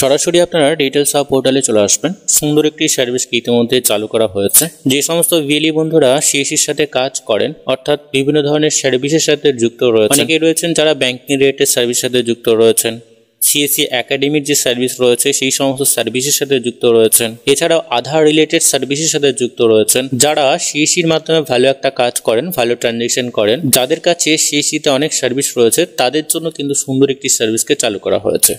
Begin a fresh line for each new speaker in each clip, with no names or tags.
সরাসরি আপনারা details of পোর্টালে চলে আসবেন সুন্দর একটি সার্ভিসকে ইতিমধ্যে চালু করা হয়েছে যে সমস্ত বিএলই বন্ধুরা সিএসির সাথে কাজ করেন অর্থাৎ বিভিন্ন ধরনের সার্ভিসের সাথে যুক্ত রয়েছে অনেকেই রয়েছেন যারা ব্যাংকিং রেটের সার্ভিসের সাথে যুক্ত রয়েছেন সিএসসি একাডেমির যে সার্ভিস রয়েছে সেই সমস্ত সার্ভিসের সাথে যুক্ত রয়েছেন এছাড়াও আধার রিলেটেড সার্ভিসের সাথে যুক্ত রয়েছেন যারা সিএসির মাধ্যমে ভালো একটা কাজ করেন ভালো ট্রানজেকশন করেন যাদের কাছে সিএসিতে অনেক সার্ভিস রয়েছে তাদের জন্য কিন্তু সুন্দর একটি সার্ভিসকে চালু করা হয়েছে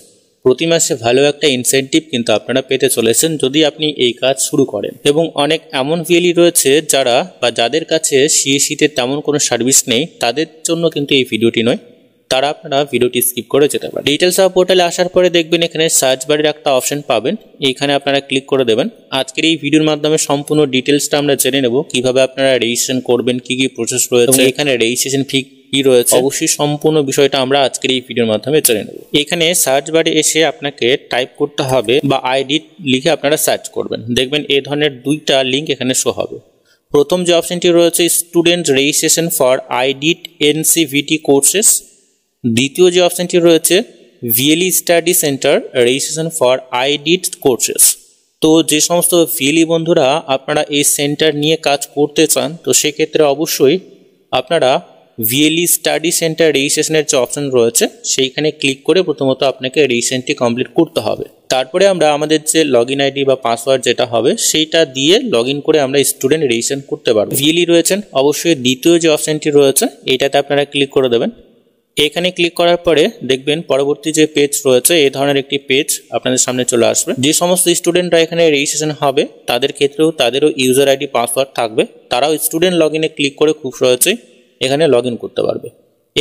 প্রতি মাসে ভালো একটা ইনসেন্টিভ কিন্তু আপনারা পেতে চলেছেন যদি আপনি এই কাজ শুরু করেন এবং অনেক এমন ভিএলই e রয়েছে যারা বা যাদের কাছে সিএসিতে e তেমন কোনো সার্ভিস নেই তাদের জন্য কিন্তু এই ভিডিওটি নয় তারা আপনারা ভিডিওটি স্কিপ করে যেতে পারেন ডিটেলস অফ পোর্টালে আসার পরে দেখবেন এখানে সার্চ বারের একটা অপশন পাবেন এইখানে আপনারা ক্লিক করে দেবেন আজকের এই ভিডিওর মাধ্যমে সম্পূর্ণ ডিটেলসটা আমরা জেনে নেব কিভাবে আপনারা রেজিস্ট্রেশন করবেন কি কি প্রসেস রয়েছে আচ্ছা। এখানে রেজিস্ট্রেশন ফি কি রয়েছে অবশ্যই সম্পূর্ণ বিষয়টা আমরা আজকের এই ভিডিওর মাধ্যমে জেনে নেব এখানে সার্চ বারে এসে আপনাকে টাইপ করতে হবে বা আইডি লিখে আপনারা সার্চ করবেন দেখবেন এ ধরনের দুইটা লিঙ্ক এখানে শো হবে প্রথম যে অপশনটি রয়েছে স্টুডেন্ট রেজিস্ট্রেশন ফর আইডিট এনসিভিটি কোর্সেস দ্বিতীয় যে অপশনটি রয়েছে VLE study centre registration for আইডিট কোর্সেস তো যে সমস্ত ভিএলই e বন্ধুরা আপনারা এই সেন্টার নিয়ে কাজ করতে চান তো সেক্ষেত্রে অবশ্যই আপনারা ভিএলই স্টাডি সেন্টার রেজিস্ট্রেশনের যে অপশন রয়েছে সেইখানে ক্লিক করে প্রথমত আপনাকে রেজিস্ট্রেশনটি কমপ্লিট করতে হবে তারপরে আমরা আমাদের যে লগ ইন আইডি বা পাসওয়ার্ড যেটা হবে সেইটা দিয়ে লগ করে আমরা স্টুডেন্ট রেজিস্ট্রেশন করতে পারবো ভিএলই রয়েছেন অবশ্যই দ্বিতীয় যে অপশানটি রয়েছে এটাতে আপনারা ক্লিক করে দেবেন এখানে ক্লিক করার পরে দেখবেন পরবর্তী যে পেজ রয়েছে এই ধরনের একটি পেজ আপনাদের সামনে চলে আসবে যে সমস্ত স্টুডেন্টরা এখানে রেজিস্ট্রেশন হবে তাদের ক্ষেত্রেও তাদেরও ইউজার আইডি পাসওয়ার্ড থাকবে তারাও স্টুডেন্ট লগ ক্লিক করে খুব রয়েছে এখানে লগ করতে পারবে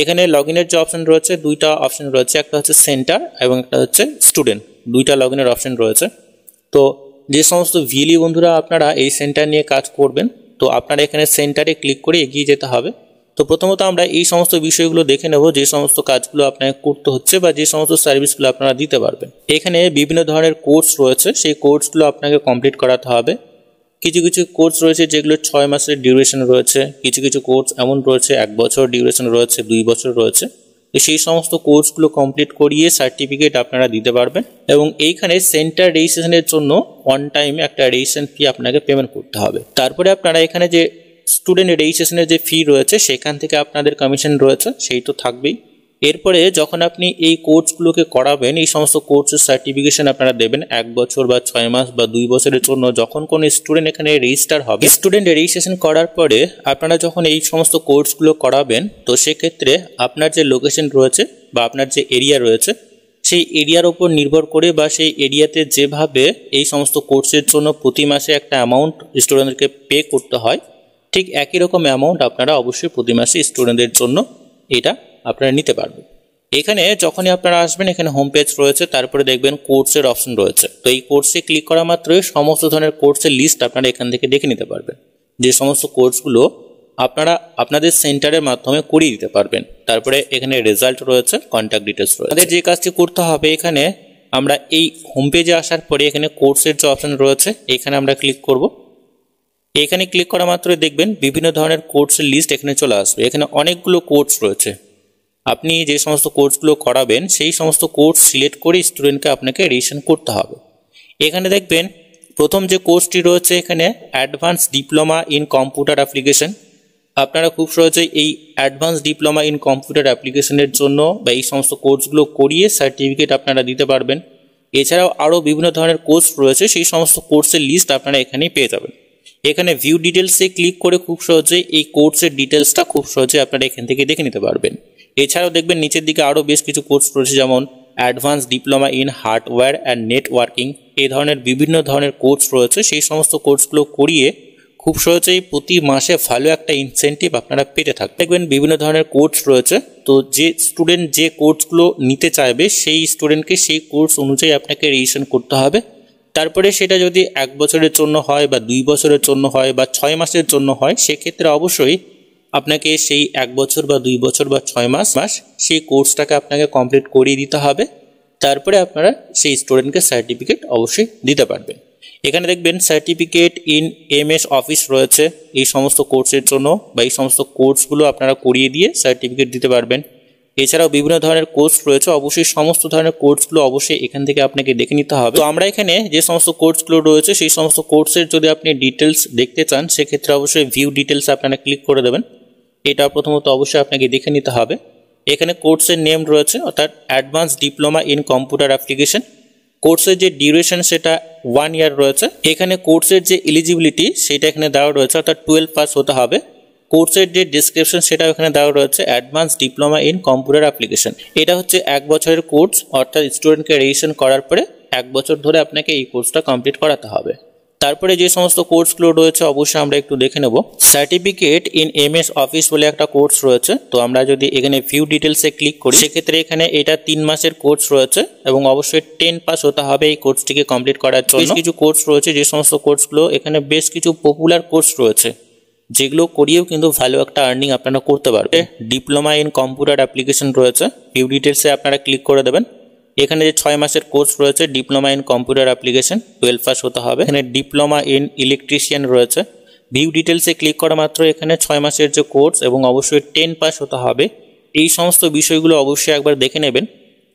এখানে লগ ইনের যে অপশন রয়েছে দুইটা অপশন রয়েছে একটা হচ্ছে সেন্টার এবং একটা হচ্ছে স্টুডেন্ট দুইটা লগ ইনের অপশন রয়েছে তো যে সমস্ত ভিএলই e বন্ধুরা আপনারা এই সেন্টার নিয়ে কাজ করবেন তো আপনারা এখানে সেন্টারে ক্লিক করে এগিয়ে যেতে হবে তো প্রথমত আমরা এই সমস্ত বিষয়গুলো দেখে নেব যে সমস্ত কাজগুলো আপনাকে করতে হচ্ছে বা যে সমস্ত সার্ভিসগুলো আপনারা দিতে পারবেন এখানে বিভিন্ন ধরনের কোর্স রয়েছে সেই কোর্সগুলো আপনাকে কমপ্লিট করাতে হবে কিছু কিছু কোর্স রয়েছে যেগুলো ছয় মাসের ডিউরেশন রয়েছে কিছু কিছু কোর্স এমন রয়েছে এক বছর ডিউরেশন রয়েছে দুই বছর রয়েছে তো সেই সমস্ত কোর্সগুলো কমপ্লিট করিয়ে সার্টিফিকেট আপনারা দিতে পারবেন এবং এইখানে সেন্টার রেজিস্ট্রেশনের জন্য ওয়ান টাইম একটা রেজিস্ট্রেশন ফি আপনাকে পেমেন্ট করতে হবে তারপরে আপনারা এখানে যে স্টুডেন্ট রেজিস্ট্রেশনের যে ফি রয়েছে সেখান থেকে আপনাদের কমিশন রয়েছে সেই তো থাকবেই এরপরে যখন আপনি এই কোর্সগুলোকে করাবেন এই সমস্ত কোর্সের সার্টিফিকেশন আপনারা দেবেন এক বছর বা ছয় মাস বা দুই বছরের জন্য যখন কোনো স্টুডেন্ট এখানে রেজিস্টার হবে স্টুডেন্ট রেজিস্ট্রেশন করার পরে আপনারা যখন এই সমস্ত কোর্সগুলো করাবেন তো সেক্ষেত্রে আপনার যে লোকেশন রয়েছে বা আপনার যে এরিয়া রয়েছে সেই এরিয়ার ওপর নির্ভর করে বা সেই এরিয়াতে যেভাবে এই সমস্ত কোর্সের জন্য প্রতি মাসে একটা অ্যামাউন্ট স্টুডেন্টদেরকে পে করতে হয় ঠিক একই রকম অ্যামাউন্ট আপনারা অবশ্যই প্রতি মাসে স্টুডেন্টদের জন্য এটা আপনারা নিতে পারবেন এখানে যখনই আপনারা আসবেন এখানে হোম পেজ রয়েছে তারপরে দেখবেন কোর্সের অপশন রয়েছে তো এই কোর্সে ক্লিক করা মাত্রই সমস্ত ধরনের কোর্সের লিস্ট আপনারা এখান থেকে দেখে নিতে পারবেন যে সমস্ত কোর্সগুলো আপনারা আপনাদের সেন্টারের মাধ্যমে করিয়ে দিতে পারবেন তারপরে এখানে রেজাল্ট রয়েছে কন্ট্যাক্ট ডিটেলস রয়েছে আমাদের যে কাজটি করতে হবে এখানে আমরা এই হোম পেজে আসার পরে এখানে কোর্সের যে অপশন রয়েছে এখানে আমরা ক্লিক করব এখানে ক্লিক করা মাত্রই দেখবেন বিভিন্ন ধরনের কোর্সের লিস্ট এখানে চলে আসবে এখানে অনেকগুলো কোর্স রয়েছে আপনি যে সমস্ত কোর্সগুলো করাবেন সেই সমস্ত কোর্স সিলেক্ট করে স্টুডেন্টকে আপনাকে রেজিস্ট্রেশন করতে হবে এখানে দেখবেন প্রথম যে কোর্সটি রয়েছে এখানে advance diploma in computer application আপনারা খুব সহজে এই অ্যাডভান্স ডিপ্লোমা ইন কম্পিউটার অ্যাপ্লিকেশনের জন্য বা এই সমস্ত কোর্সগুলো করিয়ে সার্টিফিকেট আপনারা দিতে পারবেন এছাড়াও আরও বিভিন্ন ধরনের কোর্স রয়েছে সেই সমস্ত কোর্সের লিস্ট আপনারা এখানেই পেয়ে যাবেন এখানে ভিউ ডিটেলসে ক্লিক করে খুব সহজে এই কোর্সের ডিটেলসটা খুব সহজে আপনারা এখান থেকে দেখে নিতে পারবেন এছাড়াও দেখবেন নিচের দিকে আরও বেশ কিছু কোর্স রয়েছে যেমন advance diploma in hardware and networking এই ধরনের বিভিন্ন ধরনের কোর্স রয়েছে সেই সমস্ত কোর্সগুলো করিয়ে খুব সহজেই প্রতি মাসে ভালো একটা ইনসেন্টিভ আপনারা পেতে থাকবেন দেখবেন বিভিন্ন ধরনের কোর্স রয়েছে তো যে স্টুডেন্ট যে কোর্সগুলো নিতে চাইবে সেই স্টুডেন্টকে সেই কোর্স অনুযায়ী আপনাকে রেজিস্ট্রেশন করতে হবে তারপরে সেটা যদি এক বছরের জন্য হয় বা দুই বছরের জন্য হয় বা ছয় মাসের জন্য হয় সেক্ষেত্রে অবশ্যই আপনাকে সেই এক বছর বা দুই বছর বা ছয় মাস মাস সেই কোর্সটাকে আপনাকে কমপ্লিট করিয়ে দিতে হবে তারপরে আপনারা সেই স্টুডেন্টকে সার্টিফিকেট অবশ্যই দিতে পারবেন এখানে দেখবেন certificate in M S Office রয়েছে এই সমস্ত কোর্সের জন্য বা এই সমস্ত কোর্সগুলো আপনারা করিয়ে দিয়ে সার্টিফিকেট দিতে পারবেন এছাড়াও বিভিন্ন ধরনের কোর্স রয়েছে অবশ্যই সমস্ত ধরনের কোর্সগুলো অবশ্যই এখান থেকে আপনাকে দেখে নিতে হবে তো আমরা এখানে যে সমস্ত কোর্সগুলো রয়েছে সেই সমস্ত কোর্সের যদি আপনি ডিটেলস দেখতে চান সেক্ষেত্রে অবশ্যই ভিউ ডিটেলস আপনারা ক্লিক করে দেবেন এটা প্রথমত অবশ্যই আপনাকে দেখে নিতে হবে এখানে কোর্সের নেম রয়েছে অর্থাৎ advance diploma in computer application কোর্সের যে ডিউরেশন সেটা ওয়ান ইয়ার রয়েছে এখানে কোর্সের যে এলিজিবিলিটি সেটা এখানে দেওয়া রয়েছে অর্থাৎ টুয়েলভ পাস হতে হবে কোর্সের যে ডিসক্রিপশন সেটা এখানে দেওয়া রয়েছে advance diploma in computer application এটা হচ্ছে এক বছরের কোর্স অর্থাৎ স্টুডেন্টকে রেজিস্ট্রেশন করার পরে এক বছর ধরে আপনাকে এই কোর্সটা কমপ্লিট করাতে হবে তারপরে যে সমস্ত কোর্সগুলো রয়েছে অবশ্যই আমরা একটু দেখে নেব certificate in M S Office বলে একটা কোর্স রয়েছে তো আমরা যদি এখানে ভিউ ডিটেলসে ক্লিক করি সেক্ষেত্রে এখানে এটা তিন মাসের কোর্স রয়েছে এবং অবশ্যই টেন পাস হতে হবে এই কোর্সটিকে কমপ্লিট করার জন্য কিছু কোর্স রয়েছে যে সমস্ত কোর্সগুলো এখানে বেশ কিছু পপুলার কোর্স রয়েছে যেগুলো করিয়েও কিন্তু ভালো একটা আর্নিং আপনারা করতে পারবে ডিপ্লোমা ইন কম্পিউটার অ্যাপ্লিকেশন রয়েছে ভিউ ডিটেলসে আপনারা ক্লিক করে দেবেন এখানে যে ছয় মাসের কোর্স রয়েছে diploma in computer application twelve pass হতে হবে এখানে ডিপ্লোমা ইন ইলেকট্রিশিয়ান রয়েছে ভিউ ডিটেলসে ক্লিক করা মাত্র এখানে ছয় মাসের যে কোর্স এবং অবশ্যই টেন পাস হতে হবে এই সমস্ত বিষয়গুলো অবশ্যই একবার দেখে নেবেন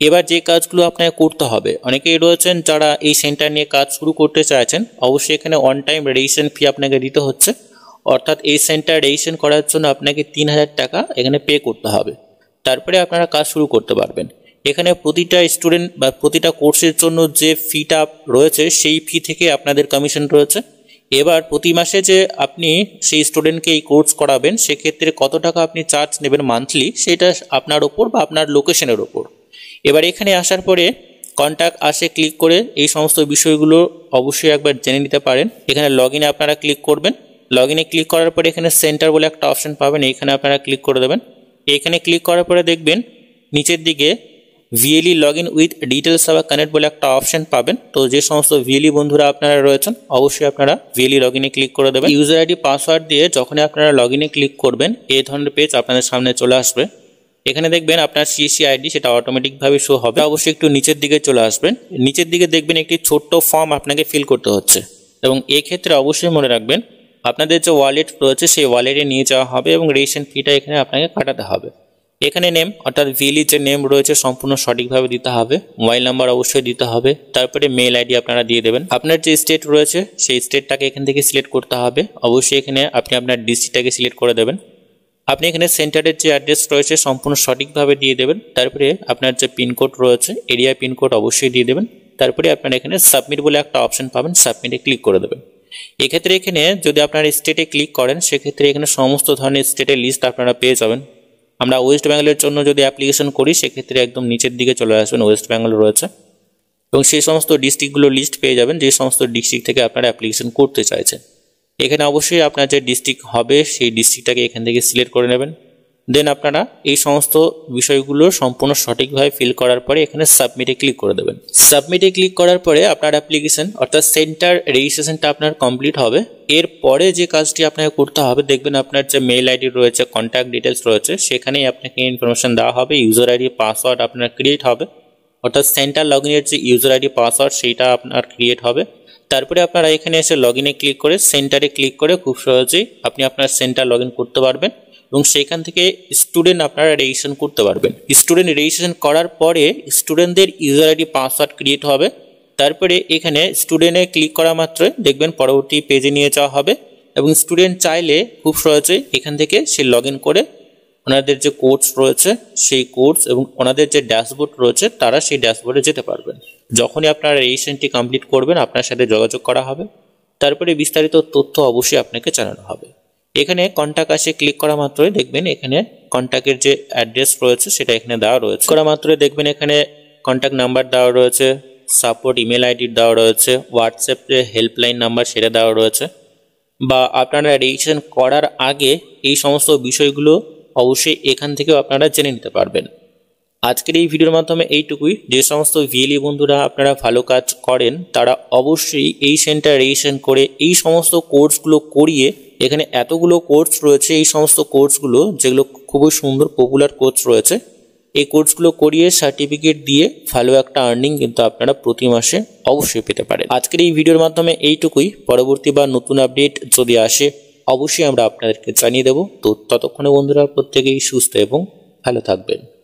এবার যে কাজগুলো আপনাকে করতে হবে অনেকেই রয়েছেন যারা এই সেন্টার নিয়ে কাজ শুরু করতে চাইছেন অবশ্যই এখানে অন টাইম রেজিস্ট্রেশন ফি আপনাকে দিতে হচ্ছে অর্থাৎ এই সেন্টার রেজিস্ট্রেশন করার জন্য আপনাকে তিন হাজার টাকা এখানে পে করতে হবে তারপরে আপনারা কাজ শুরু করতে পারবেন এখানে প্রতিটা স্টুডেন্ট বা প্রতিটা কোর্সের জন্য যে ফিটা রয়েছে সেই ফি থেকে আপনাদের কমিশন রয়েছে এবার প্রতি মাসে যে আপনি সেই স্টুডেন্টকে এই কোর্স করাবেন সেক্ষেত্রে কত টাকা আপনি চার্জ নেবেন মান্থলি সেটা আপনার ওপর বা আপনার লোকেশনের ওপর এবার এখানে আসার পরে কন্ট্যাক্ট আসে ক্লিক করে এই সমস্ত বিষয়গুলো অবশ্যই একবার জেনে নিতে পারেন এখানে লগ আপনারা ক্লিক করবেন লগ ইনে ক্লিক করার পরে এখানে সেন্টার বলে একটা অপশান পাবেন এখানে আপনারা ক্লিক করে দেবেন এখানে ক্লিক করার পরে দেখবেন নিচের দিকে VLE log in with details Seva connect বলে একটা অপশন পাবেন তো যে সমস্ত ভিএলই e বন্ধুরা আপনারা রয়েছেন অবশ্যই আপনারা ভিএলই লগ ইনে ক্লিক করে দেবেন ইউজার আইডি পাসওয়ার্ড দিয়ে যখনই আপনারা লগ ইনে ক্লিক করবেন এই ধরনের পেজ আপনাদের সামনে চলে আসবে এখানে দেখবেন আপনার সিএসি আইডি সেটা অটোমেটিকভাবে শো হবে অবশ্যই একটু নিচের দিকে চলে আসবেন নিচের দিকে দেখবেন একটি ছোট্ট ফর্ম আপনাকে ফিল করতে হচ্ছে এবং এক্ষেত্রে অবশ্যই মনে রাখবেন আপনাদের যে ওয়ালেট রয়েছে সেই ওয়ালেটে নিয়ে যাওয়া হবে এবং রেশন ফিটা এখানে আপনাকে কাটাতে হবে এখানে নেম অর্থাৎ ভিলেজের নেম রয়েছে সম্পূর্ণ সঠিকভাবে দিতে হবে মোবাইল নাম্বার অবশ্যই দিতে হবে তারপরে মেল আইডি আপনারা দিয়ে দেবেন আপনার যে স্টেট রয়েছে সেই স্টেটটাকে এখান থেকে সিলেক্ট করতে হবে অবশ্যই এখানে আপনি আপনার ডিসিটাকে সিলেক্ট করে দেবেন আপনি এখানে সেন্টারের যে অ্যাড্রেস রয়েছে সম্পূর্ণ সঠিকভাবে দিয়ে দেবেন তারপরে আপনার যে পিনকোড রয়েছে এরিয়া পিনকোড অবশ্যই দিয়ে দেবেন তারপরে আপনার এখানে সাবমিট বলে একটা অপশন পাবেন সাবমিটে ক্লিক করে দেবেন এক্ষেত্রে এখানে যদি আপনার স্টেটে ক্লিক করেন সেক্ষেত্রে এখানে সমস্ত ধরনের স্টেটের লিস্ট আপনারা পেয়ে যাবেন আমরা ওয়েস্ট বেঙ্গলের জন্য যদি অ্যাপ্লিকেশন করি সেক্ষেত্রে একদম নিচের দিকে চলে আসবেন ওয়েস্ট বেঙ্গল রয়েছে এবং সেই সমস্ত ডিস্ট্রিক্টগুলো লিস্ট পেয়ে যাবেন যে সমস্ত ডিস্ট্রিক্ট থেকে আপনারা অ্যাপ্লিকেশন করতে চাইছেন এখানে অবশ্যই আপনার যে ডিস্ট্রিক্ট হবে সেই ডিস্ট্রিক্টটাকে এখান থেকে সিলেক্ট করে নেবেন দেন আপনারা এই সমস্ত বিষয়গুলো সম্পূর্ণ সঠিকভাবে ফিল করার পরে এখানে সাবমিটে ক্লিক করে দেবেন সাবমিটে ক্লিক করার পরে আপনার অ্যাপ্লিকেশন অর্থাৎ সেন্টার রেজিস্ট্রেশনটা আপনার কমপ্লিট হবে এর পরে যে কাজটি আপনাকে করতে হবে দেখবেন আপনার যে মেল আইডি রয়েছে কন্ট্যাক্ট ডিটেলস রয়েছে সেখানেই আপনাকে ইনফরমেশন দেওয়া হবে ইউজার আইডি পাসওয়ার্ড আপনার ক্রিয়েট হবে অর্থাৎ সেন্টার লগ ইনের যে ইউজার আইডি পাসওয়ার্ড সেইটা আপনার ক্রিয়েট হবে তারপরে আপনারা এখানে এসে লগ ইনে ক্লিক করে সেন্টারে ক্লিক করে খুব সহজেই আপনি আপনার সেন্টার লগ করতে পারবেন এবং সেখান থেকে স্টুডেন্ট আপনারা রেজিস্ট্রেশন করতে পারবেন স্টুডেন্ট রেজিস্ট্রেশন করার পরে স্টুডেন্টদের ইউজার আইডি পাসওয়ার্ড ক্রিয়েট হবে তারপরে এখানে স্টুডেন্টে ক্লিক করা মাত্রই দেখবেন পরবর্তী পেজে নিয়ে যাওয়া হবে এবং স্টুডেন্ট চাইলে খুব সহজে এখান থেকে সে লগ করে ওনাদের যে কোর্স রয়েছে সেই কোর্স এবং ওনাদের যে ড্যাশবোর্ড রয়েছে তারা সেই ড্যাশবোর্ডে যেতে পারবেন যখনই আপনারা রেজিস্ট্রেশনটি কমপ্লিট করবেন আপনার সাথে যোগাযোগ করা হবে তারপরে বিস্তারিত তথ্য অবশ্যই আপনাকে জানানো হবে এখানে কন্ট্যাক্ট আসে ক্লিক করা মাত্রই দেখবেন এখানে কন্ট্যাক্টের যে অ্যাড্রেস রয়েছে সেটা এখানে দেওয়া রয়েছে করা মাত্রই দেখবেন এখানে কন্ট্যাক্ট নাম্বার দেওয়া রয়েছে সাপোর্ট ইমেল আইডি দেওয়া রয়েছে হোয়াটসঅ্যাপে হেল্পলাইন নাম্বার সেটা দেওয়া রয়েছে বা আপনারা রেজিস্ট্রেশন করার আগে এই সমস্ত বিষয়গুলো অবশ্যই এখান থেকেও আপনারা জেনে নিতে পারবেন আজকের এই ভিডিওর মাধ্যমে এইটুকুই যে সমস্ত ভিএলই e বন্ধুরা আপনারা ভালো কাজ করেন তারা অবশ্যই এই সেন্টার রেজিস্ট্রেশন করে এই সমস্ত কোর্সগুলো করিয়ে এখানে এতগুলো কোর্স রয়েছে এই সমস্ত কোর্সগুলো যেগুলো খুবই সুন্দর পপুলার কোর্স রয়েছে এই কোর্সগুলো করিয়ে সার্টিফিকেট দিয়ে ভালো একটা আর্নিং কিন্তু আপনারা প্রতি মাসে অবশ্যই পেতে পারেন আজকের এই ভিডিওর মাধ্যমে এইটুকুই পরবর্তী বা নতুন আপডেট যদি আসে অবশ্যই আমরা আপনাদেরকে জানিয়ে দেব তো ততক্ষণে বন্ধুরা প্রত্যেকেই সুস্থ এবং ভালো থাকবেন